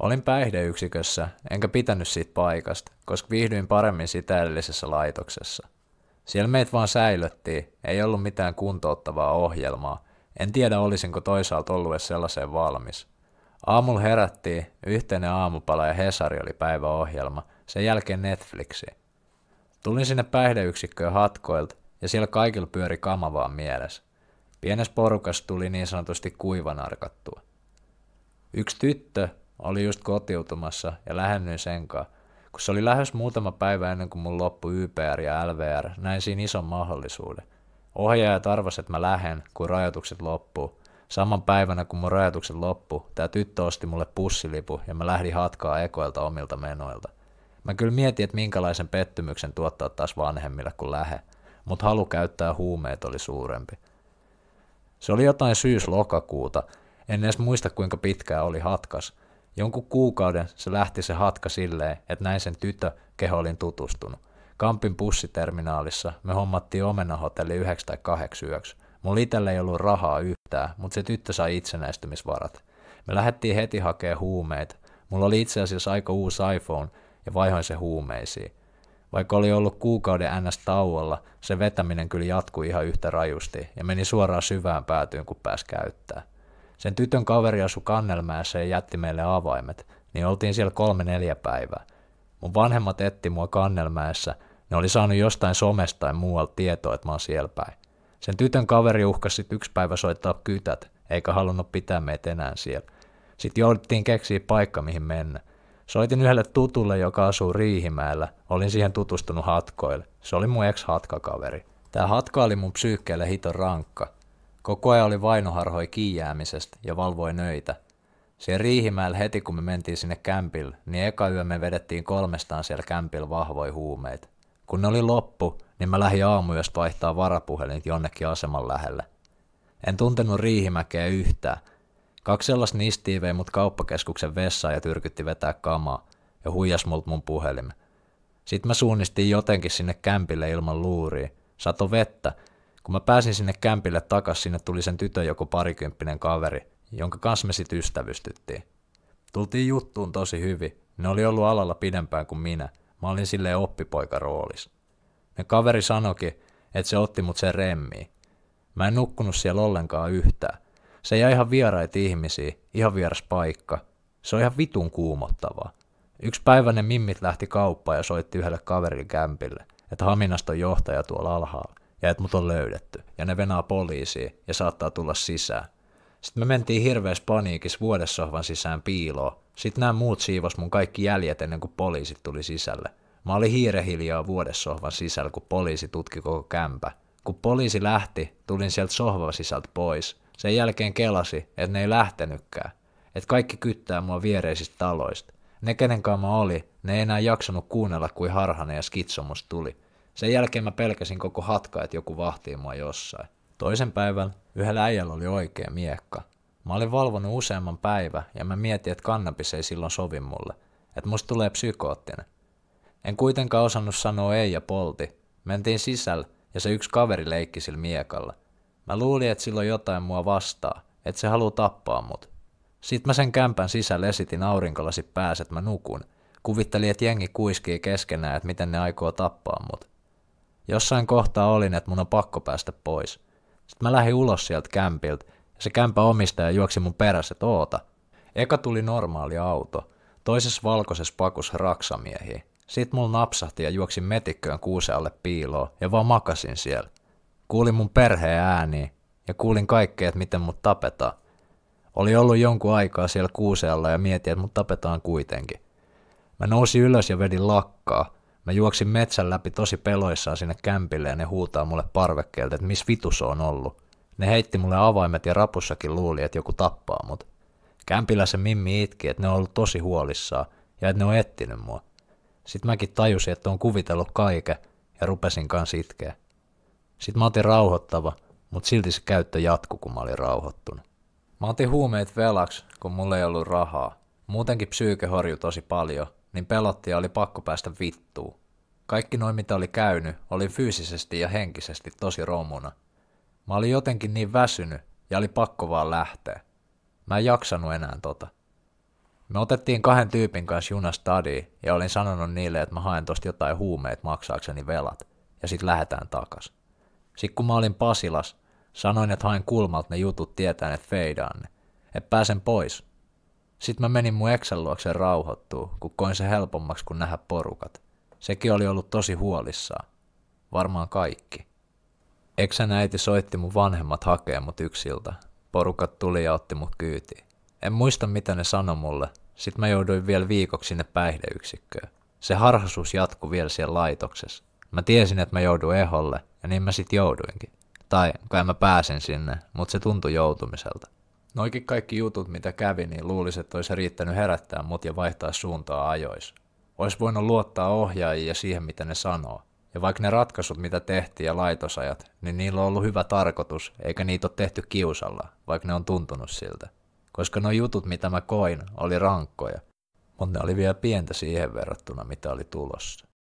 Olin päihdeyksikössä, enkä pitänyt siitä paikasta, koska viihdyin paremmin sitä edellisessä laitoksessa. Siellä meitä vaan säilöttiin, ei ollut mitään kuntouttavaa ohjelmaa. En tiedä olisinko toisaalta ollut edes sellaiseen valmis. Aamulla herättiin, yhteinen aamupala ja Hesari oli päiväohjelma, sen jälkeen Netflixi. Tulin sinne päihdeyksikköön hatkoilta ja siellä kaikilla pyöri kamavaa mielessä. Pienessä porukassa tuli niin sanotusti kuivanarkattua. Yksi tyttö oli just kotiutumassa ja lähennyin kanssa. Kun se oli lähes muutama päivä ennen kuin mun loppu YPR ja LVR, näin siinä ison mahdollisuuden. Ohjaajat arvasivat, että mä lähen, kun rajoitukset loppuu. Saman päivänä, kun mun rajoitukset loppu, tää tyttö osti mulle pussilipu ja mä lähdin hatkaa ekoilta omilta menoilta. Mä kyllä mietin, että minkälaisen pettymyksen tuottaa taas vanhemmille, kun lähe, mutta halu käyttää huumeet oli suurempi. Se oli jotain syys-lokakuuta, en edes muista kuinka pitkää oli hatkas – Jonkun kuukauden se lähti se hatka silleen, että näin sen tytö, keho olin tutustunut. Kampin pussiterminaalissa me hommattiin omenahotelli 9 tai 8 yöksi. Mun itellä ei ollut rahaa yhtään, mutta se tyttö sai itsenäistymisvarat. Me lähdettiin heti hakemaan huumeet. Mulla oli itse asiassa aika uusi iPhone ja vaihoin se huumeisiin. Vaikka oli ollut kuukauden ns. tauolla, se vetäminen kyllä jatkui ihan yhtä rajusti ja meni suoraan syvään päätyyn, kun pääsi käyttää. Sen tytön kaveri asui Kannelmäessä ja jätti meille avaimet, niin oltiin siellä kolme neljä päivää. Mun vanhemmat etti mua Kannelmäessä, ne oli saanut jostain somesta tai muualta tietoa, että mä oon siellä päin. Sen tytön kaveri uhkasi sit yksi päivä soittaa kytät, eikä halunnut pitää meitä enää siellä. Sitten jouduttiin keksiä paikka, mihin mennä. Soitin yhdelle tutulle, joka asuu Riihimäellä. Olin siihen tutustunut hatkoille. Se oli mun ex-hatkakaveri. Tää hatka oli mun psyykkeelle hito rankka. Koko ajan oli vainoharhoi kiijäämisestä ja valvoi nöitä. Siellä Riihimäellä heti kun me mentiin sinne kämpil, niin eka yö me vedettiin kolmestaan siellä kämpil vahvoi huumeet. Kun ne oli loppu, niin mä lähdin aamuyöstä vaihtaa varapuhelin jonnekin aseman lähelle. En tuntenut Riihimäkeä yhtään. Kaksi sellas nistiä vei mut kauppakeskuksen vessaan ja tyrkytti vetää kamaa ja huijas mult mun puhelimen. Sitten mä suunnistin jotenkin sinne kämpille ilman luuria. Sato vettä kun mä pääsin sinne kämpille takas, sinne tuli sen tytön joku parikymppinen kaveri, jonka kanssa me sit ystävystyttiin. Tultiin juttuun tosi hyvin. Ne oli ollut alalla pidempään kuin minä. Mä olin sille oppipoika roolis. Ne kaveri sanoki, että se otti mut sen remmiin. Mä en nukkunut siellä ollenkaan yhtään. Se jäi ihan vieraita ihmisiä, ihan vieras paikka. Se on ihan vitun kuumottavaa. Yksi päivä ne mimmit lähti kauppaan ja soitti yhdelle kaverille kämpille, että Haminaston johtaja tuolla alhaalla ja että mut on löydetty. Ja ne venaa poliisiin ja saattaa tulla sisään. Sitten me mentiin hirveässä paniikissa vuodessohvan sisään piiloon. Sitten nämä muut siivos mun kaikki jäljet ennen kuin poliisit tuli sisälle. Mä olin hiirehiljaa vuodessohvan sisällä, kun poliisi tutki koko kämpä. Kun poliisi lähti, tulin sieltä sohvan sisältä pois. Sen jälkeen kelasi, että ne ei lähtenytkään. Että kaikki kyttää mua viereisistä taloista. Ne, kenenkaan mä oli, ne ei enää jaksanut kuunnella, kuin harhana ja skitsomus tuli. Sen jälkeen mä pelkäsin koko hatka, että joku vahtii mua jossain. Toisen päivän yhdellä äijällä oli oikea miekka. Mä olin valvonut useamman päivän ja mä mietin, että kannabis ei silloin sovi mulle. Että musta tulee psykoottinen. En kuitenkaan osannut sanoa ei ja polti. Mentiin sisällä ja se yksi kaveri leikki sillä miekalla. Mä luulin, että silloin jotain mua vastaa, että se haluaa tappaa mut. Sitten mä sen kämpän sisällä esitin aurinkolasi pääset mä nukun. Kuvittelin, että jengi kuiskii keskenään, että miten ne aikoo tappaa mut. Jossain kohtaa olin, että mun on pakko päästä pois. Sitten mä lähdin ulos sieltä kämpiltä, ja se kämpä omistaja juoksi mun perässä, että oota. Eka tuli normaali auto, toisessa valkoisessa pakus raksamiehi. Sitten mulla napsahti ja juoksin metikköön kuusealle piiloon ja vaan makasin siellä. Kuulin mun perheen ääni ja kuulin kaikkea, että miten mut tapetaan. Oli ollut jonkun aikaa siellä kuusealla ja mietin, että mut tapetaan kuitenkin. Mä nousin ylös ja vedin lakkaa, Mä juoksin metsän läpi tosi peloissaan sinne kämpille ja ne huutaa mulle parvekkeelta, että missä vitus on ollut. Ne heitti mulle avaimet ja rapussakin luuli, että joku tappaa mut. Kämpillä se Mimmi itki, että ne on ollut tosi huolissaan ja että ne on ettinyt mua. Sitten mäkin tajusin, että on kuvitellut kaiken ja rupesin kans itkeä. Sitten mä otin rauhoittava, mutta silti se käyttö jatkui, kun mä olin rauhoittunut. Mä otin huumeet velaksi, kun mulla ei ollut rahaa. Muutenkin psyyke horjui tosi paljon niin pelotti ja oli pakko päästä vittuun. Kaikki noin mitä oli käynyt, oli fyysisesti ja henkisesti tosi romuna. Mä olin jotenkin niin väsynyt ja oli pakko vaan lähteä. Mä en jaksanut enää tota. Me otettiin kahden tyypin kanssa junastadiin ja olin sanonut niille, että mä haen tosta jotain huumeet maksaakseni velat ja sit lähetään takas. Sit kun mä olin Pasilas, sanoin, että haen kulmalta ne jutut tietäen, että feidaan ne, että pääsen pois, sitten mä menin mun eksän luokse rauhoittua, kun koin se helpommaksi kuin nähdä porukat. Sekin oli ollut tosi huolissaan. Varmaan kaikki. Eksän äiti soitti mun vanhemmat hakee mut yksiltä. Porukat tuli ja otti mut kyytiin. En muista mitä ne sanoi mulle. Sitten mä jouduin vielä viikoksi sinne päihdeyksikköön. Se harhaisuus jatkui vielä siellä laitoksessa. Mä tiesin, että mä joudun eholle, ja niin mä sit jouduinkin. Tai kai mä pääsin sinne, mutta se tuntui joutumiselta. Noikin kaikki jutut, mitä kävi, niin luulisi, että olisi riittänyt herättää mut ja vaihtaa suuntaa ajoissa. Olisi voinut luottaa ohjaajia siihen, mitä ne sanoo. Ja vaikka ne ratkaisut, mitä tehtiin ja laitosajat, niin niillä on ollut hyvä tarkoitus, eikä niitä ole tehty kiusalla, vaikka ne on tuntunut siltä. Koska nuo jutut, mitä mä koin, oli rankkoja, mutta ne oli vielä pientä siihen verrattuna, mitä oli tulossa.